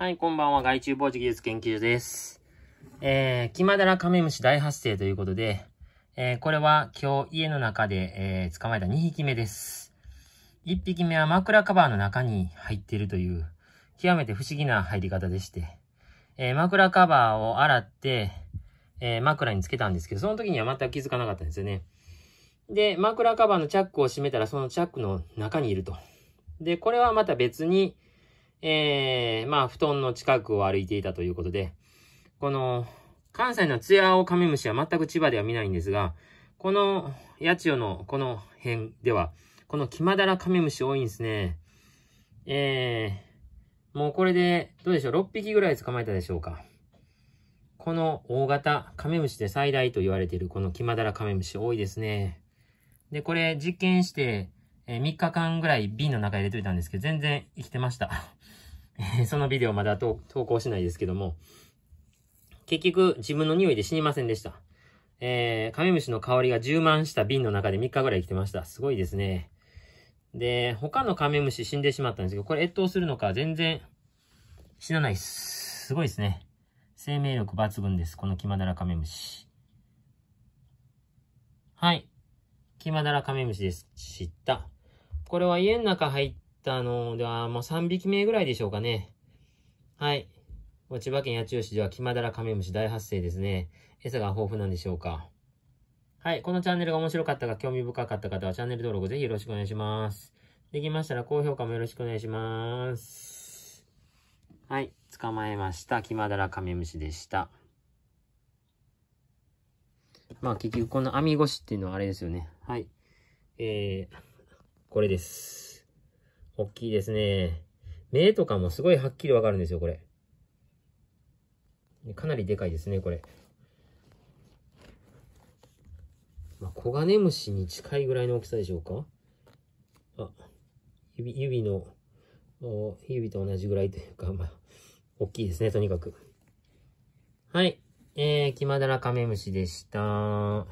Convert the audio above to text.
はい、こんばんは。害虫防止技術研究所です。えー、キマダラカメムシ大発生ということで、えー、これは今日家の中で、えー、捕まえた2匹目です。1匹目は枕カバーの中に入っているという、極めて不思議な入り方でして、えー、枕カバーを洗って、えー、枕につけたんですけど、その時には全く気づかなかったんですよね。で、枕カバーのチャックを閉めたら、そのチャックの中にいると。で、これはまた別に、えー、まあ、布団の近くを歩いていたということで、この、関西のツヤオカメムシは全く千葉では見ないんですが、この、八千代のこの辺では、このキマダラカメムシ多いんですね。えー、もうこれで、どうでしょう、6匹ぐらい捕まえたでしょうか。この大型カメムシで最大と言われているこのキマダラカメムシ多いですね。で、これ実験して、えー、3日間ぐらい瓶の中入れといたんですけど、全然生きてました。えそのビデオまだ投稿しないですけども、結局自分の匂いで死にませんでした。えー、カメムシの香りが充満した瓶の中で3日ぐらい生きてました。すごいですね。で、他のカメムシ死んでしまったんですけど、これ越冬するのか全然死なないっす。すごいですね。生命力抜群です。このキマダラカメムシ。はい。キマダラカメムシです。知った。これは家の中入ったのでは、もう3匹目ぐらいでしょうかね。はい。千葉県八千代市では、キマダラカメムシ大発生ですね。餌が豊富なんでしょうか。はい。このチャンネルが面白かったか、興味深かった方は、チャンネル登録ぜひよろしくお願いします。できましたら、高評価もよろしくお願いします。はい。捕まえました。キマダラカメムシでした。まあ結局この網越しっていうのはあれですよね。はい。えー、これです。大きいですね。目とかもすごいはっきりわかるんですよ、これ。かなりでかいですね、これ。まあ、コガネムシに近いぐらいの大きさでしょうかあ、指、指の、指と同じぐらいというか、まあ、大きいですね、とにかく。はい。えー、キマダラカメムシでした。